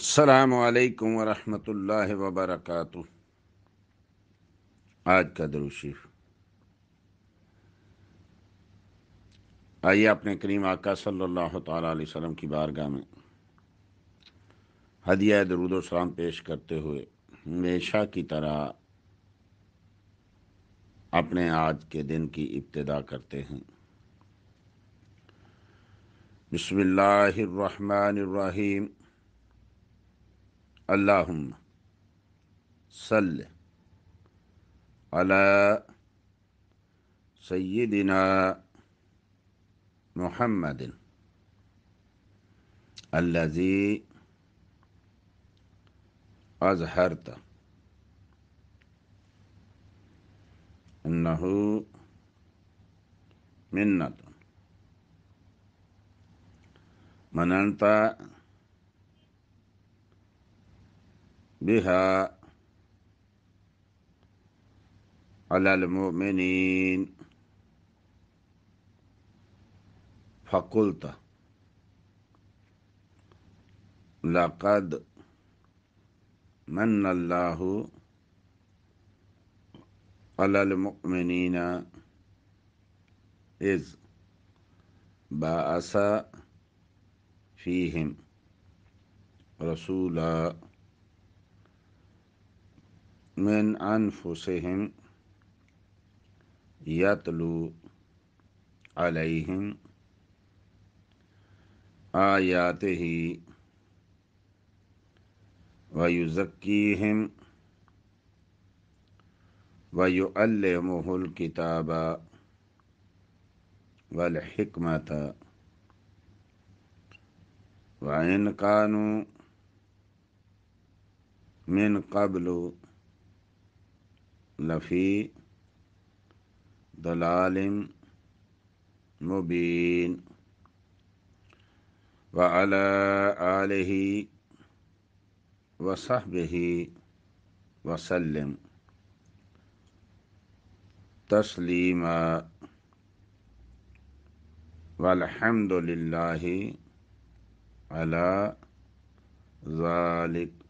السلام علیکم ورحمۃ اللہ وبرکاتہ آج کا دروشی آئیے اپنے کریم آقا صلی اللہ تعالیٰ علیہ وسلم کی بارگاہ میں ہدیہ درود و سلام پیش کرتے ہوئے ہمیشہ کی طرح اپنے آج کے دن کی ابتدا کرتے ہیں بسم اللہ الرحمن الرحیم اللهم صل على سيدنا محمد الذي أظهرت إنه منة من أنت بها على المؤمنين فقلت لقد من الله على المؤمنين إذ بأس فيهم رسولا من انفسهم یتلو علیہم آیاتِ ویزکیہم ویعلمہ الكتاب والحکمت وإن كانوا من قبل لفی دلال مبین وعلى آله وصحبه وسلم والحمد لله على ذلك